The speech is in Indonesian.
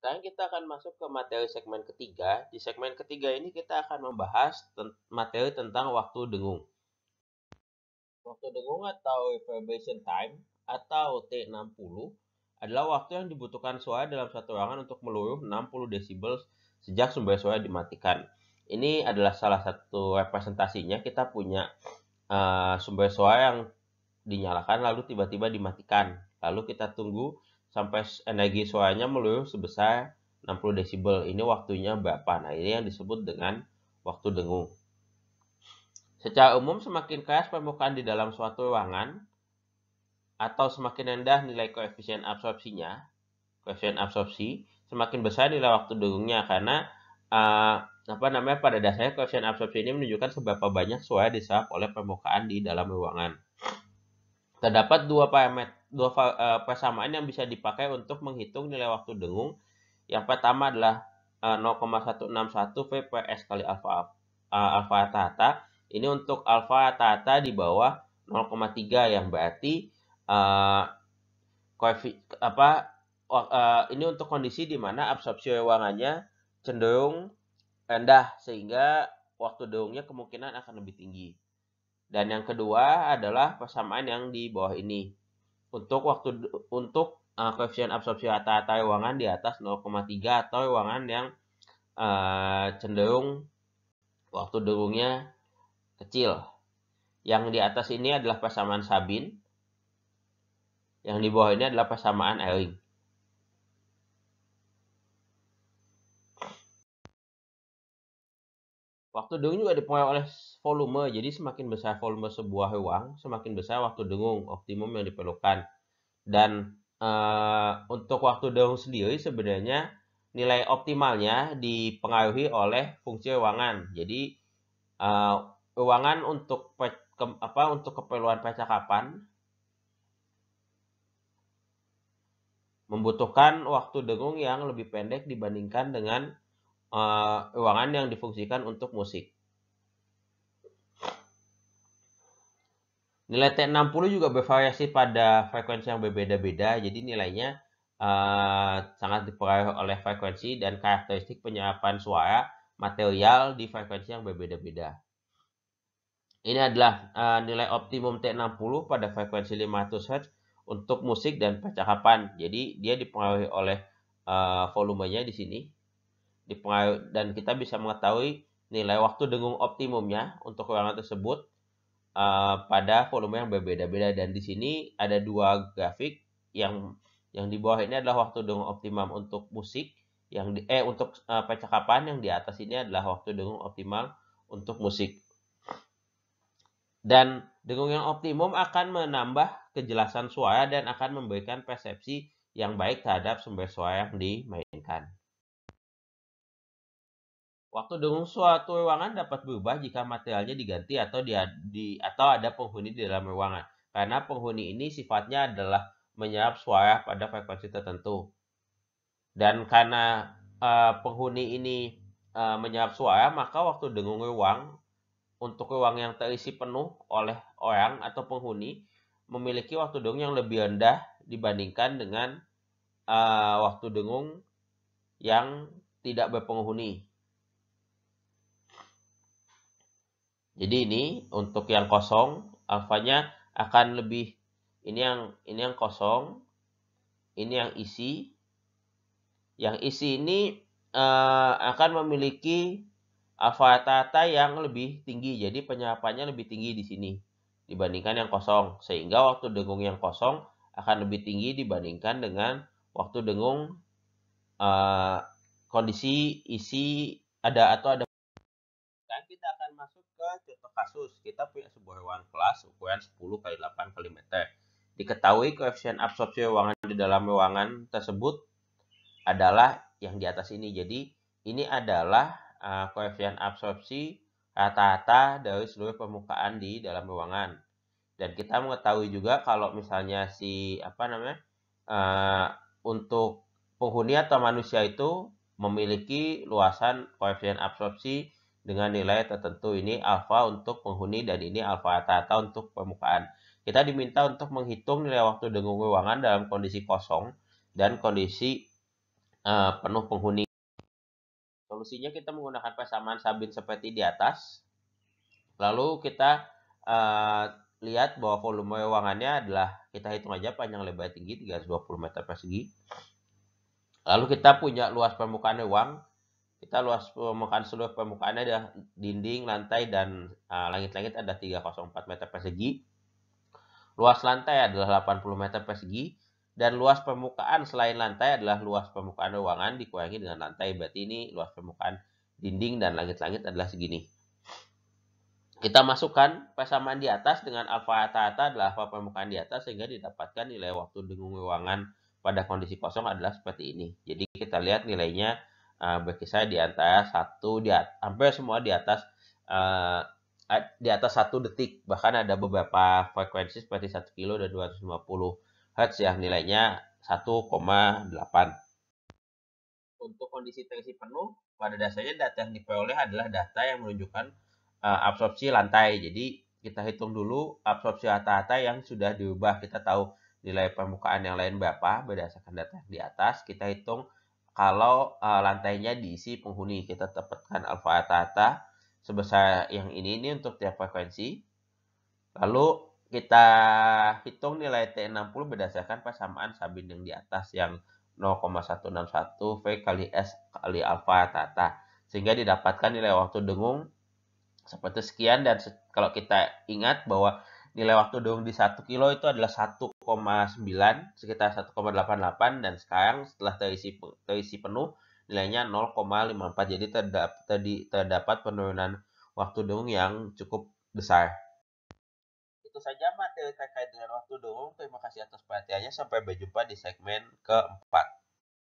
Sekarang kita akan masuk ke materi segmen ketiga. Di segmen ketiga ini kita akan membahas materi tentang waktu dengung. Waktu dengung atau reverberation time atau T60 adalah waktu yang dibutuhkan suara dalam satu ruangan untuk meluruh 60 desibel sejak sumber suara dimatikan. Ini adalah salah satu representasinya. Kita punya uh, sumber suara yang dinyalakan lalu tiba-tiba dimatikan. Lalu kita tunggu sampai energi suaranya meluruh sebesar 60 desibel. Ini waktunya berapa? Nah, ini yang disebut dengan waktu dengung. Secara umum, semakin keras permukaan di dalam suatu ruangan atau semakin rendah nilai koefisien absorpsinya, koefisien absorpsi, semakin besar nilai waktu dengungnya karena uh, apa namanya pada dasarnya koefisien absorpsi ini menunjukkan seberapa banyak suara diserap oleh permukaan di dalam ruangan. Terdapat dua parameter dua eh, persamaan yang bisa dipakai untuk menghitung nilai waktu dengung. Yang pertama adalah uh, 0,161 VPS kali alfa uh, alfa tata. Ini untuk alfa tata di bawah 0,3 yang berarti uh, apa uh, ini untuk kondisi di mana absorpsi ruangannya cenderung rendah sehingga waktu dengungnya kemungkinan akan lebih tinggi. Dan yang kedua adalah persamaan yang di bawah ini. Untuk waktu untuk uh, koefisien absorpsi rata rata ruangan di atas 0,3 atau ruangan yang uh, cenderung waktu derungnya kecil. Yang di atas ini adalah persamaan Sabin. Yang di bawah ini adalah persamaan Ewing. Waktu dengung juga dipengaruhi oleh volume. Jadi semakin besar volume sebuah ruang, semakin besar waktu dengung optimum yang diperlukan. Dan e, untuk waktu dengung sendiri sebenarnya nilai optimalnya dipengaruhi oleh fungsi ruangan. Jadi e, ruangan untuk pe, ke, apa untuk keperluan percakapan membutuhkan waktu dengung yang lebih pendek dibandingkan dengan uh, ruangan yang difungsikan untuk musik. Nilai T60 juga bervariasi pada frekuensi yang berbeda-beda, jadi nilainya uh, sangat dipengaruhi oleh frekuensi dan karakteristik penyerapan suara material di frekuensi yang berbeda-beda. Ini adalah uh, nilai optimum T60 pada frekuensi 500 Hz untuk musik dan percakapan. Jadi dia dipengaruhi oleh uh, volumenya di sini dan kita bisa mengetahui nilai waktu dengung optimumnya untuk ruangan tersebut uh, pada volume yang berbeda-beda dan di sini ada dua grafik yang yang di bawah ini adalah waktu dengung optimum untuk musik yang di, eh untuk uh, percakapan yang di atas ini adalah waktu dengung optimal untuk musik dan dengung yang optimum akan menambah kejelasan suara dan akan memberikan persepsi yang baik terhadap sumber suara yang dimainkan. Waktu dengung suatu ruangan dapat berubah jika materialnya diganti atau di, di atau ada penghuni di dalam ruangan. Karena penghuni ini sifatnya adalah menyerap suara pada frekuensi tertentu. Dan karena uh, penghuni ini uh, menyerap suara, maka waktu dengung ruang untuk ruang yang terisi penuh oleh orang atau penghuni memiliki waktu dengung yang lebih rendah dibandingkan dengan uh, waktu dengung yang tidak berpenghuni Jadi ini untuk yang kosong alfanya akan lebih ini yang ini yang kosong, ini yang isi. Yang isi ini uh, akan memiliki alfa tata yang lebih tinggi. Jadi penyapanya lebih tinggi di sini dibandingkan yang kosong sehingga waktu dengung yang kosong akan lebih tinggi dibandingkan dengan waktu dengung uh, kondisi isi ada atau ada kelas ukuran 10 kali 8 kali meter. Diketahui koefisien absorpsi ruangan di dalam ruangan tersebut adalah yang di atas ini. Jadi ini adalah uh, koefisien absorpsi rata-rata dari seluruh permukaan di dalam ruangan. Dan kita mengetahui juga kalau misalnya si apa namanya uh, untuk penghuni atau manusia itu memiliki luasan koefisien absorpsi dengan nilai tertentu. Ini alfa untuk penghuni dan ini alfa tata untuk permukaan. Kita diminta untuk menghitung nilai waktu dengung ruangan dalam kondisi kosong dan kondisi uh, penuh penghuni. Solusinya kita menggunakan persamaan sabin seperti di atas. Lalu kita uh, lihat bahwa volume ruangannya adalah kita hitung aja panjang lebar tinggi 320 meter persegi. Lalu kita punya luas permukaan ruang kita luas permukaan seluruh permukaannya ada dinding, lantai, dan ah, langit-langit uh, ada 304 meter persegi. Luas lantai adalah 80 meter persegi. Dan luas permukaan selain lantai adalah luas permukaan ruangan dikurangi dengan lantai. Berarti ini luas permukaan dinding dan langit-langit adalah segini. Kita masukkan persamaan di atas dengan alfa rata rata adalah alfa permukaan di atas sehingga didapatkan nilai waktu dengung ruangan pada kondisi kosong adalah seperti ini. Jadi kita lihat nilainya uh, eh, saya di antara satu di atas, hampir semua di atas uh, di atas satu detik bahkan ada beberapa frekuensi seperti 1 kilo dan 250 Hz ya nilainya 1,8 untuk kondisi terisi penuh pada dasarnya data yang diperoleh adalah data yang menunjukkan uh, absorpsi lantai jadi kita hitung dulu absorpsi rata-rata yang sudah diubah kita tahu nilai permukaan yang lain berapa berdasarkan data yang di atas kita hitung kalau uh, lantainya diisi penghuni. Kita dapatkan alfa tata sebesar yang ini ini untuk tiap frekuensi. Lalu kita hitung nilai T60 berdasarkan persamaan sabin yang di atas yang 0,161 V kali S kali alfa tata. Sehingga didapatkan nilai waktu dengung seperti sekian dan kalau kita ingat bahwa nilai waktu dong di 1 kilo itu adalah 1,9 sekitar 1,88 dan sekarang setelah terisi terisi penuh nilainya 0,54 jadi terdapat tadi terdapat penurunan waktu dong yang cukup besar. Itu saja materi terkait dengan waktu dong. Terima kasih atas perhatiannya sampai berjumpa di segmen keempat.